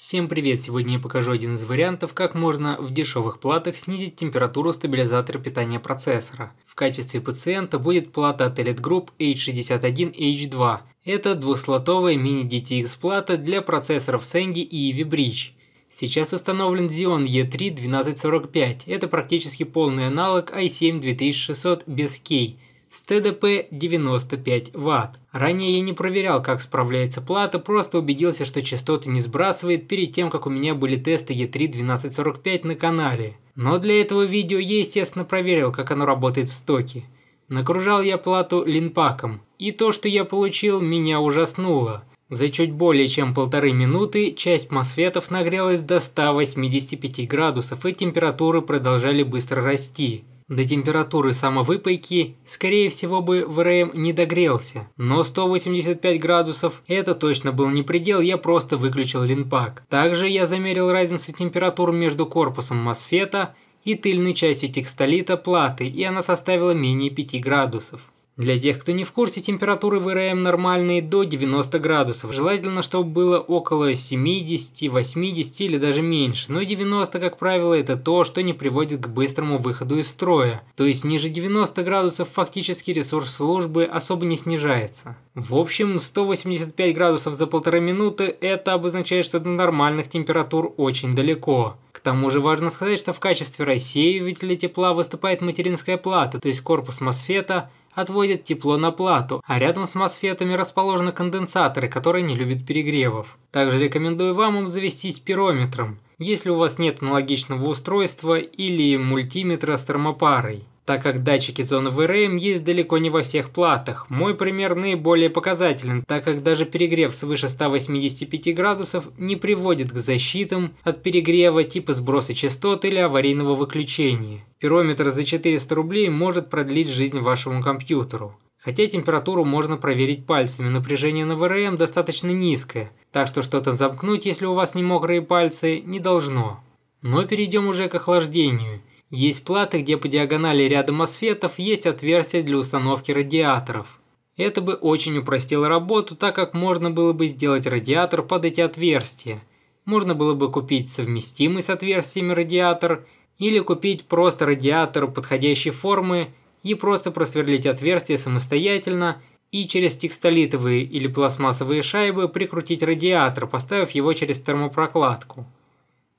Всем привет! Сегодня я покажу один из вариантов, как можно в дешевых платах снизить температуру стабилизатора питания процессора. В качестве пациента будет плата от Elite Group H61H2. Это двухслотовая мини-DTX плата для процессоров Sandy и Ivy Bridge. Сейчас установлен Xeon E3 1245, это практически полный аналог i7 2600 без кей с ТДП 95 Вт. Ранее я не проверял, как справляется плата, просто убедился, что частоты не сбрасывает перед тем, как у меня были тесты E3 1245 на канале. Но для этого видео я, естественно, проверил, как оно работает в стоке. Накружал я плату линпаком, и то, что я получил, меня ужаснуло. За чуть более чем полторы минуты часть мосфетов нагрелась до 185 градусов и температуры продолжали быстро расти. До температуры самовыпайки, скорее всего бы ВРМ не догрелся. Но 185 градусов – это точно был не предел, я просто выключил линпак. Также я замерил разницу температур между корпусом мосфета и тыльной частью текстолита платы, и она составила менее 5 градусов. Для тех, кто не в курсе, температуры в РМ нормальные до 90 градусов. Желательно, чтобы было около 70, 80 или даже меньше. Но 90, как правило, это то, что не приводит к быстрому выходу из строя. То есть ниже 90 градусов фактически ресурс службы особо не снижается. В общем, 185 градусов за полторы минуты – это обозначает, что до нормальных температур очень далеко. К тому же важно сказать, что в качестве рассеивателя тепла выступает материнская плата, то есть корпус мосфета – отводит тепло на плату, а рядом с мосфетами расположены конденсаторы, которые не любят перегревов. Также рекомендую вам им завестись пирометром, если у вас нет аналогичного устройства или мультиметра с термопарой так как датчики зоновый врм есть далеко не во всех платах. Мой пример наиболее показателен, так как даже перегрев свыше 185 градусов не приводит к защитам от перегрева типа сброса частот или аварийного выключения. Пирометр за 400 рублей может продлить жизнь вашему компьютеру. Хотя температуру можно проверить пальцами, напряжение на ВРМ достаточно низкое, так что что-то замкнуть, если у вас не мокрые пальцы, не должно. Но перейдем уже к охлаждению. Есть платы, где по диагонали ряда мосфетов есть отверстия для установки радиаторов. Это бы очень упростило работу, так как можно было бы сделать радиатор под эти отверстия. Можно было бы купить совместимый с отверстиями радиатор или купить просто радиатор подходящей формы и просто просверлить отверстие самостоятельно и через текстолитовые или пластмассовые шайбы прикрутить радиатор, поставив его через термопрокладку.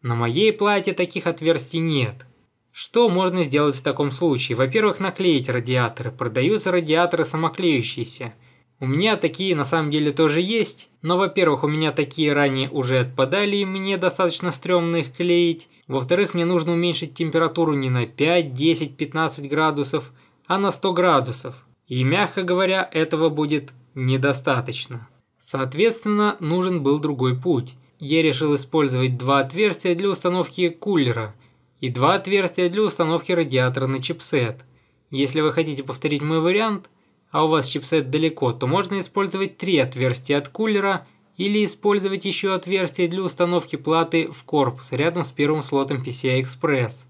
На моей плате таких отверстий нет – что можно сделать в таком случае? Во-первых, наклеить радиаторы. Продаются радиаторы самоклеющиеся. У меня такие на самом деле тоже есть, но, во-первых, у меня такие ранее уже отпадали, и мне достаточно стрёмно их клеить. Во-вторых, мне нужно уменьшить температуру не на 5, 10, 15 градусов, а на 100 градусов. И, мягко говоря, этого будет недостаточно. Соответственно, нужен был другой путь. Я решил использовать два отверстия для установки кулера – и два отверстия для установки радиатора на чипсет. Если вы хотите повторить мой вариант, а у вас чипсет далеко, то можно использовать три отверстия от кулера или использовать еще отверстие для установки платы в корпус рядом с первым слотом PCI-Express.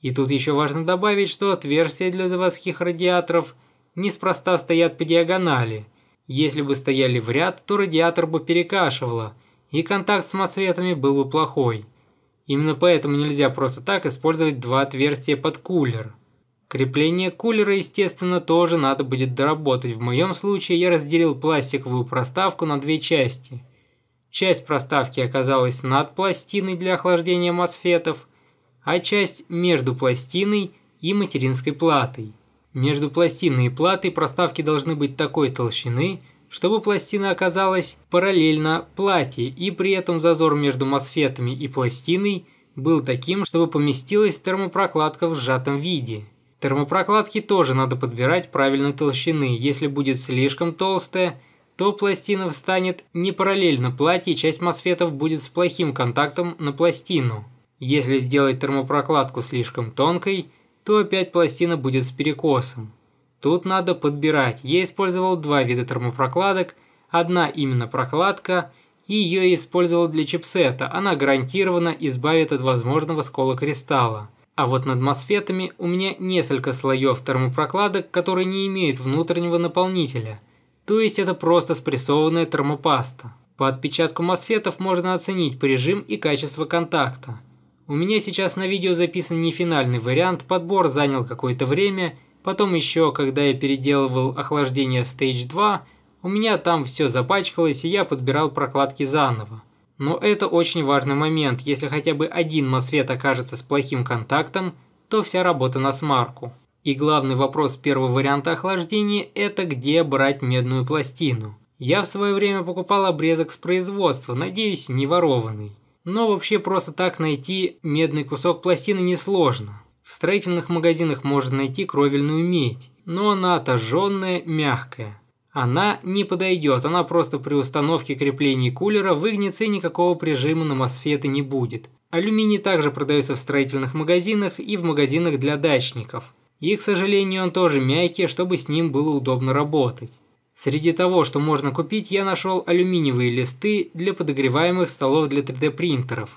И тут еще важно добавить, что отверстия для заводских радиаторов неспроста стоят по диагонали. Если бы стояли в ряд, то радиатор бы перекашивало, и контакт с мосфетами был бы плохой. Именно поэтому нельзя просто так использовать два отверстия под кулер. Крепление кулера, естественно, тоже надо будет доработать. В моем случае я разделил пластиковую проставку на две части. Часть проставки оказалась над пластиной для охлаждения мосфетов, а часть между пластиной и материнской платой. Между пластиной и платой проставки должны быть такой толщины, чтобы пластина оказалась параллельно плате, и при этом зазор между мосфетами и пластиной был таким, чтобы поместилась термопрокладка в сжатом виде. Термопрокладки тоже надо подбирать правильной толщины. Если будет слишком толстая, то пластина встанет не параллельно плате, и часть мосфетов будет с плохим контактом на пластину. Если сделать термопрокладку слишком тонкой, то опять пластина будет с перекосом. Тут надо подбирать. Я использовал два вида термопрокладок. Одна именно прокладка, и ее использовал для чипсета. Она гарантированно избавит от возможного скола кристалла. А вот над мосфетами у меня несколько слоев термопрокладок, которые не имеют внутреннего наполнителя. То есть это просто спрессованная термопаста. По отпечатку мосфетов можно оценить прижим и качество контакта. У меня сейчас на видео записан не финальный вариант, подбор занял какое-то время – Потом еще, когда я переделывал охлаждение Stage 2, у меня там все запачкалось, и я подбирал прокладки заново. Но это очень важный момент, если хотя бы один мосфет окажется с плохим контактом, то вся работа на смарку. И главный вопрос первого варианта охлаждения – это где брать медную пластину. Я в свое время покупал обрезок с производства, надеюсь, не ворованный. Но вообще просто так найти медный кусок пластины несложно. В строительных магазинах можно найти кровельную медь, но она отожженная, мягкая. Она не подойдет, она просто при установке креплений кулера выгнется и никакого прижима на мосфеты не будет. Алюминий также продается в строительных магазинах и в магазинах для дачников. И, к сожалению, он тоже мягкий, чтобы с ним было удобно работать. Среди того, что можно купить, я нашел алюминиевые листы для подогреваемых столов для 3D принтеров.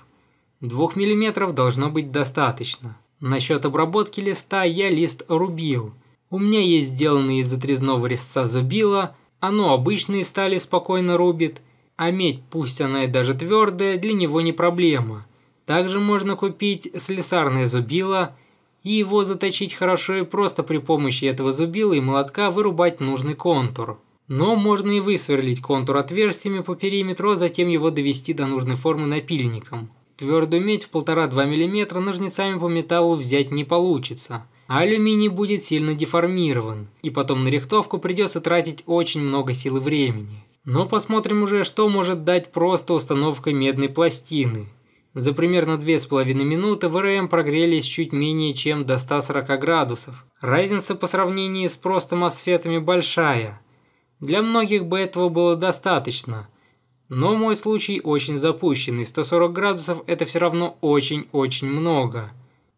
2 мм должно быть достаточно. Насчет обработки листа я лист рубил. У меня есть сделанный из отрезного резца зубила, оно обычные стали спокойно рубит, а медь, пусть она и даже твердая, для него не проблема. Также можно купить слесарное зубило и его заточить хорошо и просто при помощи этого зубила и молотка вырубать нужный контур. Но можно и высверлить контур отверстиями по периметру, а затем его довести до нужной формы напильником. Твердую медь в полтора-два миллиметра ножницами по металлу взять не получится, а алюминий будет сильно деформирован, и потом на рихтовку придется тратить очень много сил и времени. Но посмотрим уже, что может дать просто установка медной пластины. За примерно две с половиной минуты ВРМ прогрелись чуть менее чем до 140 градусов. Разница по сравнению с просто мосфетами большая. Для многих бы этого было достаточно – но мой случай очень запущенный, 140 градусов это все равно очень-очень много.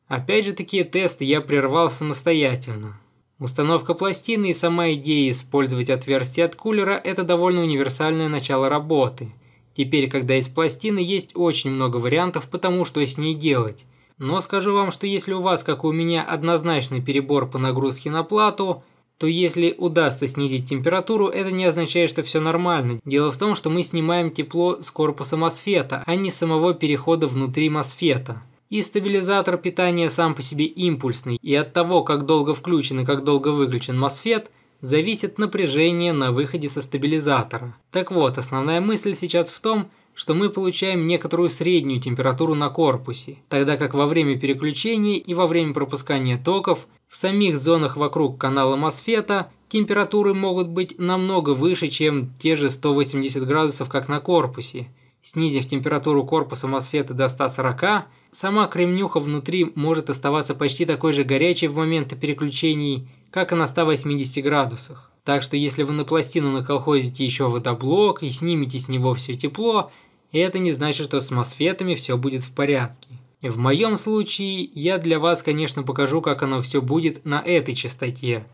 Опять же такие тесты я прервал самостоятельно. Установка пластины и сама идея использовать отверстие от кулера – это довольно универсальное начало работы. Теперь, когда есть пластины, есть очень много вариантов по тому, что с ней делать. Но скажу вам, что если у вас, как у меня, однозначный перебор по нагрузке на плату – то если удастся снизить температуру, это не означает, что все нормально. Дело в том, что мы снимаем тепло с корпуса мосфета, а не самого перехода внутри мосфета. И стабилизатор питания сам по себе импульсный, и от того, как долго включен и как долго выключен мосфет, зависит напряжение на выходе со стабилизатора. Так вот, основная мысль сейчас в том, что мы получаем некоторую среднюю температуру на корпусе, тогда как во время переключения и во время пропускания токов в самих зонах вокруг канала Мосфета температуры могут быть намного выше, чем те же 180 градусов, как на корпусе. Снизив температуру корпуса Мосфета до 140, сама кремнюха внутри может оставаться почти такой же горячей в моменты переключений, как и на 180 градусах. Так что если вы на пластину наколхозите еще водоблок и снимете с него все тепло, это не значит, что с Мосфетами все будет в порядке. В моем случае я для вас, конечно, покажу, как оно все будет на этой частоте,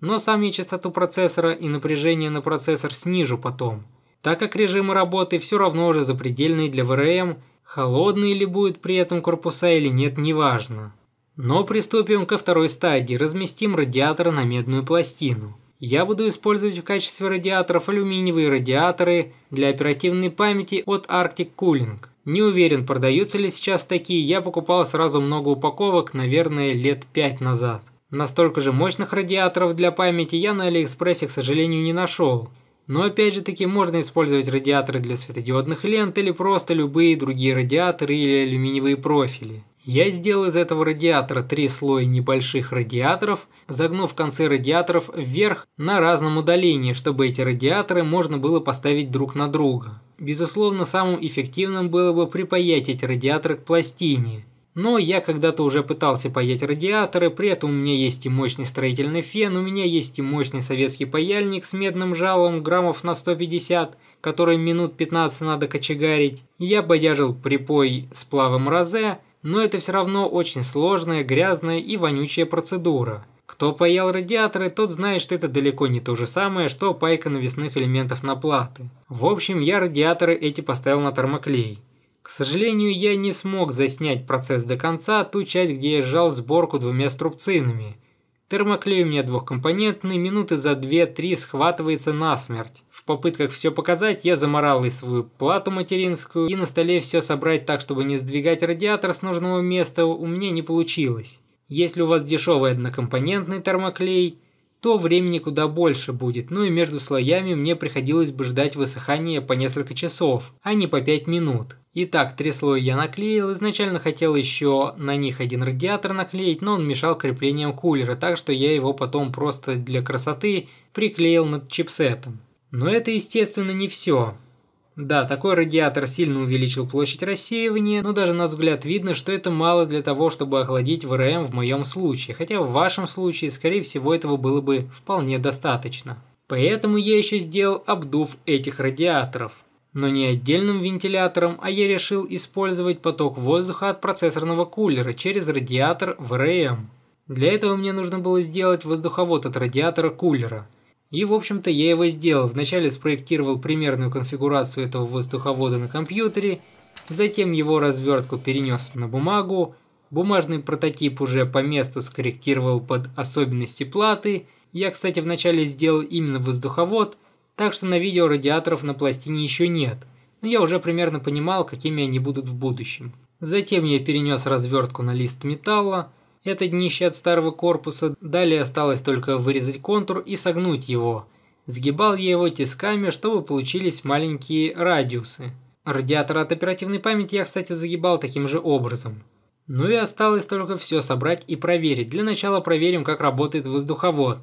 но сам я частоту процессора и напряжение на процессор снижу потом, так как режимы работы все равно уже запредельные для VRM, холодные ли будут при этом корпуса или нет, неважно. Но приступим ко второй стадии, разместим радиатор на медную пластину. Я буду использовать в качестве радиаторов алюминиевые радиаторы для оперативной памяти от Arctic Cooling. Не уверен, продаются ли сейчас такие, я покупал сразу много упаковок, наверное, лет 5 назад. Настолько же мощных радиаторов для памяти я на Алиэкспрессе, к сожалению, не нашел. Но опять же таки можно использовать радиаторы для светодиодных лент или просто любые другие радиаторы или алюминиевые профили. Я сделал из этого радиатора три слоя небольших радиаторов, загнув концы радиаторов вверх на разном удалении, чтобы эти радиаторы можно было поставить друг на друга. Безусловно, самым эффективным было бы припаять эти радиаторы к пластине. Но я когда-то уже пытался паять радиаторы, при этом у меня есть и мощный строительный фен, у меня есть и мощный советский паяльник с медным жалом граммов на 150 который минут 15 надо кочегарить, я бодяжил припой с плавом розе, но это все равно очень сложная, грязная и вонючая процедура. Кто паял радиаторы, тот знает, что это далеко не то же самое, что пайка навесных элементов на платы. В общем, я радиаторы эти поставил на термоклей. К сожалению, я не смог заснять процесс до конца, ту часть, где я сжал сборку двумя струбцинами – Термоклей у меня двухкомпонентный, минуты за 2-3 схватывается насмерть. В попытках все показать, я заморал и свою плату материнскую, и на столе все собрать так, чтобы не сдвигать радиатор с нужного места, у меня не получилось. Если у вас дешевый однокомпонентный термоклей, то времени куда больше будет, ну и между слоями мне приходилось бы ждать высыхания по несколько часов, а не по 5 минут. Итак, три слоя я наклеил. Изначально хотел еще на них один радиатор наклеить, но он мешал креплениям кулера, так что я его потом просто для красоты приклеил над чипсетом. Но это, естественно, не все. Да, такой радиатор сильно увеличил площадь рассеивания, но даже на взгляд видно, что это мало для того, чтобы охладить ВРМ в моем случае, хотя в вашем случае, скорее всего, этого было бы вполне достаточно. Поэтому я еще сделал обдув этих радиаторов но не отдельным вентилятором, а я решил использовать поток воздуха от процессорного кулера через радиатор в РМ. Для этого мне нужно было сделать воздуховод от радиатора кулера. И в общем-то я его сделал. Вначале спроектировал примерную конфигурацию этого воздуховода на компьютере, затем его развертку перенес на бумагу, бумажный прототип уже по месту скорректировал под особенности платы. Я, кстати, вначале сделал именно воздуховод – так что на видео радиаторов на пластине еще нет, но я уже примерно понимал, какими они будут в будущем. Затем я перенес развертку на лист металла, это днище от старого корпуса, далее осталось только вырезать контур и согнуть его. Сгибал я его тисками, чтобы получились маленькие радиусы. Радиатор от оперативной памяти я, кстати, загибал таким же образом. Ну и осталось только все собрать и проверить. Для начала проверим, как работает воздуховод.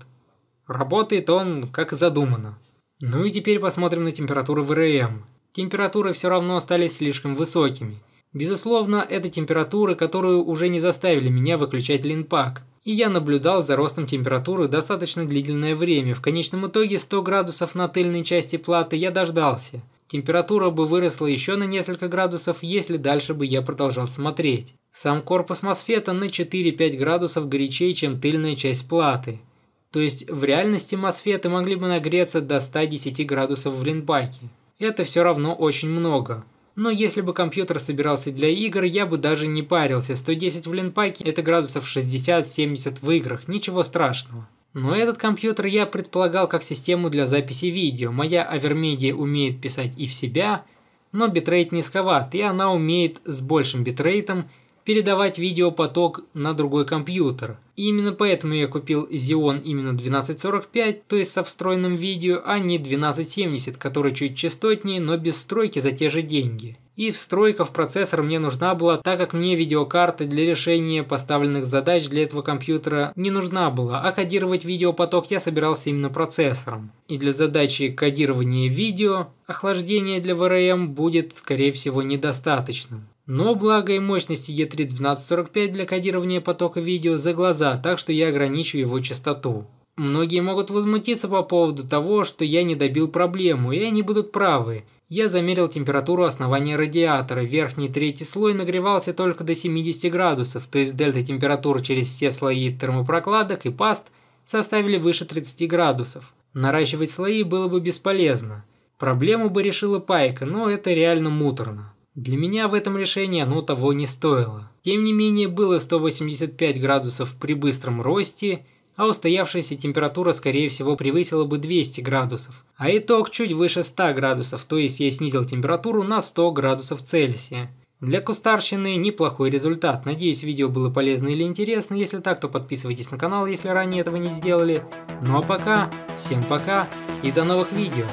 Работает он, как задумано. Ну и теперь посмотрим на температуры в РМ. Температуры все равно остались слишком высокими. Безусловно, это температуры, которые уже не заставили меня выключать линпак. И я наблюдал за ростом температуры достаточно длительное время. В конечном итоге 100 градусов на тыльной части платы я дождался. Температура бы выросла еще на несколько градусов, если дальше бы я продолжал смотреть. Сам корпус мосфета на 4-5 градусов горячее, чем тыльная часть платы. То есть в реальности мосфеты могли бы нагреться до 110 градусов в линбайке. Это все равно очень много. Но если бы компьютер собирался для игр, я бы даже не парился. 110 в линпаке это градусов 60-70 в играх, ничего страшного. Но этот компьютер я предполагал как систему для записи видео. Моя Авермедия умеет писать и в себя, но битрейт низковат, и она умеет с большим битрейтом передавать видеопоток на другой компьютер – и именно поэтому я купил Xeon именно 1245, то есть со встроенным видео, а не 1270, который чуть частотнее, но без стройки за те же деньги. И встройка в процессор мне нужна была, так как мне видеокарта для решения поставленных задач для этого компьютера не нужна была, а кодировать видеопоток я собирался именно процессором. И для задачи кодирования видео охлаждение для VRM будет, скорее всего, недостаточным. Но благо и мощности E3-1245 для кодирования потока видео за глаза, так что я ограничу его частоту. Многие могут возмутиться по поводу того, что я не добил проблему, и они будут правы. Я замерил температуру основания радиатора. Верхний третий слой нагревался только до 70 градусов, то есть дельта температуры через все слои термопрокладок и паст составили выше 30 градусов. Наращивать слои было бы бесполезно. Проблему бы решила пайка, но это реально муторно. Для меня в этом решении оно того не стоило. Тем не менее, было 185 градусов при быстром росте, а устоявшаяся температура, скорее всего, превысила бы 200 градусов. А итог чуть выше 100 градусов, то есть я снизил температуру на 100 градусов Цельсия. Для кустарщины неплохой результат. Надеюсь, видео было полезно или интересно. Если так, то подписывайтесь на канал, если ранее этого не сделали. Ну а пока, всем пока и до новых видео.